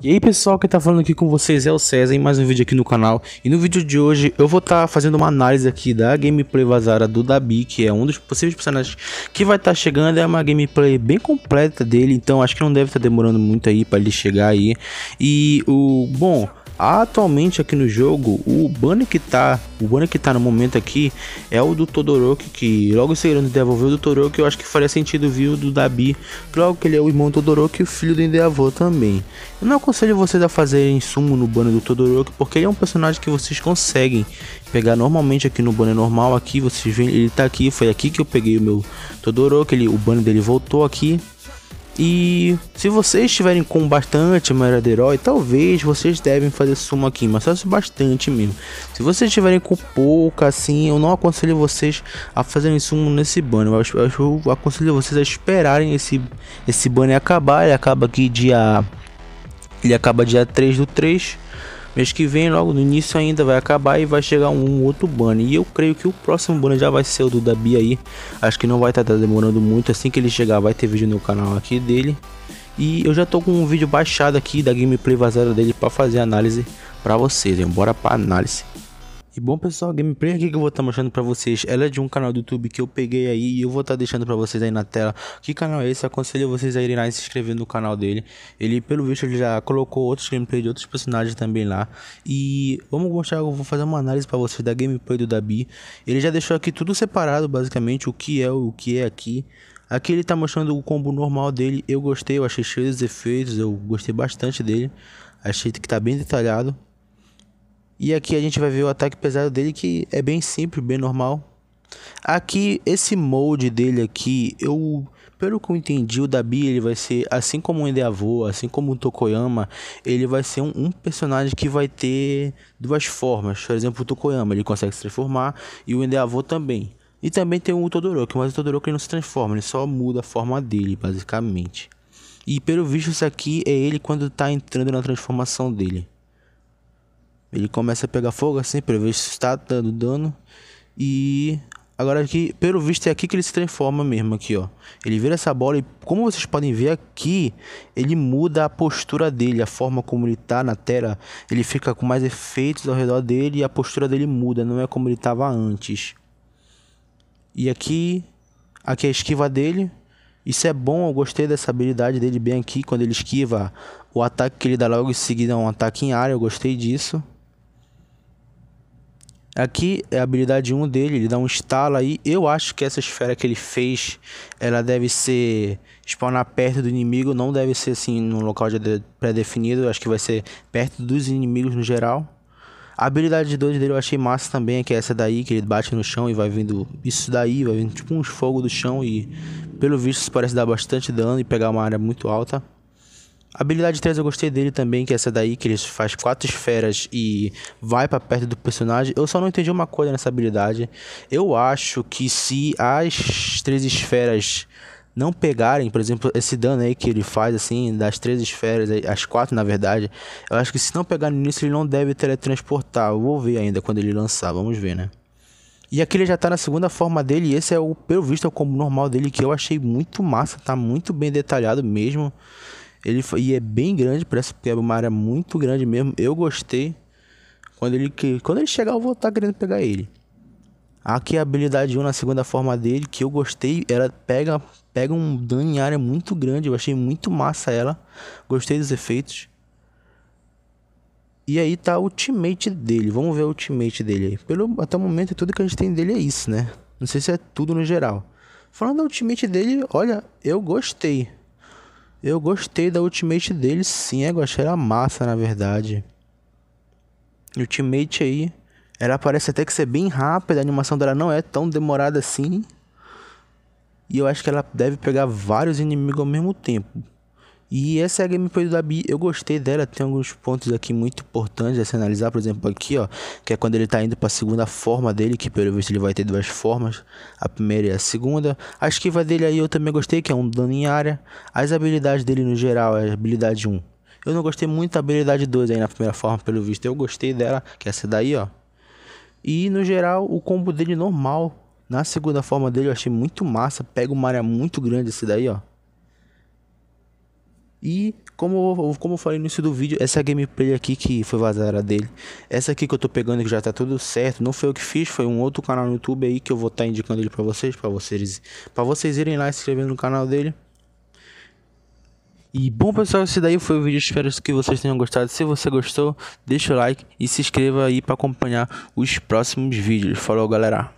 E aí pessoal, quem tá falando aqui com vocês é o César em mais um vídeo aqui no canal E no vídeo de hoje eu vou estar tá fazendo uma análise aqui da gameplay vazada do Dabi Que é um dos possíveis personagens que vai estar tá chegando É uma gameplay bem completa dele, então acho que não deve estar tá demorando muito aí pra ele chegar aí E o... bom, Atualmente aqui no jogo, o banner que tá, o banner que tá no momento aqui é o do Todoroki, que logo seguindo devolveu do Todoroki, eu acho que faria sentido vir o do Dabi, logo que ele é o irmão do Todoroki e o filho do Endeavor também. Eu não aconselho vocês a fazerem sumo no banner do Todoroki, porque ele é um personagem que vocês conseguem pegar normalmente aqui no banner normal, aqui vocês veem, ele tá aqui, foi aqui que eu peguei o meu Todoroki, ele, o banner dele voltou aqui. E se vocês estiverem com bastante herói, talvez vocês devem fazer suma aqui, mas só se bastante mesmo. Se vocês estiverem com pouca assim, eu não aconselho vocês a fazerem sumo nesse banner. Eu, eu, eu aconselho vocês a esperarem esse, esse banner acabar. Ele acaba aqui dia. Ele acaba dia 3 do 3. Mês que vem, logo no início ainda vai acabar e vai chegar um outro banner. E eu creio que o próximo banner já vai ser o do Dabi aí. Acho que não vai estar tá demorando muito. Assim que ele chegar, vai ter vídeo no canal aqui dele. E eu já tô com um vídeo baixado aqui da gameplay vazada dele para fazer análise para vocês. Embora Bora para análise. E bom pessoal, a gameplay aqui que eu vou estar tá mostrando pra vocês, ela é de um canal do YouTube que eu peguei aí e eu vou estar tá deixando pra vocês aí na tela. Que canal é esse? aconselho vocês a irem lá e se inscrever no canal dele. Ele, pelo visto, ele já colocou outros gameplays de outros personagens também lá. E vamos mostrar, eu vou fazer uma análise pra vocês da gameplay do Dabi. Ele já deixou aqui tudo separado, basicamente, o que é o que é aqui. Aqui ele tá mostrando o combo normal dele, eu gostei, eu achei cheio dos efeitos, eu gostei bastante dele. Achei que tá bem detalhado. E aqui a gente vai ver o ataque pesado dele que é bem simples, bem normal. Aqui, esse molde dele aqui, eu... Pelo que eu entendi, o Dabi ele vai ser, assim como o Endeavor, assim como o Tokoyama, ele vai ser um, um, personagem que vai ter duas formas. Por exemplo, o Tokoyama ele consegue se transformar e o Endeavor também. E também tem o Todoroki, mas o Todoroki ele não se transforma, ele só muda a forma dele, basicamente. E pelo visto, isso aqui é ele quando está entrando na transformação dele. Ele começa a pegar fogo assim, ver se está dando dano. E agora aqui, pelo visto é aqui que ele se transforma mesmo aqui, ó. Ele vira essa bola e como vocês podem ver aqui, ele muda a postura dele, a forma como ele tá na tela. Ele fica com mais efeitos ao redor dele e a postura dele muda, não é como ele tava antes. E aqui, aqui é a esquiva dele. Isso é bom, eu gostei dessa habilidade dele bem aqui, quando ele esquiva o ataque que ele dá logo em seguida é um ataque em área, eu gostei disso. Aqui é a habilidade 1 dele, ele dá um estalo aí. Eu acho que essa esfera que ele fez, ela deve ser spawnar perto do inimigo, não deve ser assim num local já pré-definido, acho que vai ser perto dos inimigos no geral. A habilidade 2 dele eu achei massa também, é que é essa daí, que ele bate no chão e vai vindo isso daí, vai vindo tipo uns fogo do chão e pelo visto isso parece dar bastante dano e pegar uma área muito alta. Habilidade 3 eu gostei dele também, que é essa daí, que ele faz quatro esferas e vai para perto do personagem. Eu só não entendi uma coisa nessa habilidade. Eu acho que se as três esferas não pegarem, por exemplo, esse dano aí que ele faz, assim, das três esferas, as quatro na verdade, eu acho que se não pegar no início, ele não deve teletransportar. Eu vou ver ainda quando ele lançar, vamos ver, né? E aqui ele já tá na segunda forma dele, e esse é o, pelo visto, é o combo normal dele, que eu achei muito massa, tá muito bem detalhado mesmo. Ele foi, e é bem grande, parece que é uma área muito grande mesmo. Eu gostei. Quando ele, quando ele chegar, eu vou estar tá querendo pegar ele. Aqui a habilidade 1 na segunda forma dele, que eu gostei, ela pega, pega um dano em área muito grande. Eu achei muito massa ela. Gostei dos efeitos. E aí tá o ultimate dele. Vamos ver o ultimate dele aí. Pelo, até o momento, tudo que a gente tem dele é isso, né? Não sei se é tudo no geral. Falando do ultimate dele, olha, eu gostei. Eu gostei da Ultimate dele, sim. Eu achei ela massa, na verdade. Ultimate aí. Ela parece até que ser bem rápida. A animação dela não é tão demorada assim. E eu acho que ela deve pegar vários inimigos ao mesmo tempo. E essa é a gameplay do Dabi, eu gostei dela, tem alguns pontos aqui muito importantes a se analisar, por exemplo, aqui, ó, que é quando ele tá indo para a segunda forma dele, que pelo visto ele vai ter duas formas, a primeira e a segunda. A esquiva dele aí eu também gostei, que é um dano em área. As habilidades dele no geral é habilidade 1. Eu não gostei muito da habilidade 2 aí na primeira forma, pelo visto, eu gostei dela, que é essa daí, ó. E no geral, o combo dele normal, na segunda forma dele eu achei muito massa, pega uma área muito grande esse daí, ó. E como, como eu falei no início do vídeo, essa gameplay aqui que foi vazada dele, essa aqui que eu tô pegando que já tá tudo certo, não foi eu que fiz, foi um outro canal no YouTube aí que eu vou estar tá indicando ele para vocês, para vocês, para vocês irem lá se inscrevendo no canal dele. E bom pessoal, esse daí foi o vídeo, espero que vocês tenham gostado. Se você gostou, deixa o like e se inscreva aí para acompanhar os próximos vídeos. Falou, galera.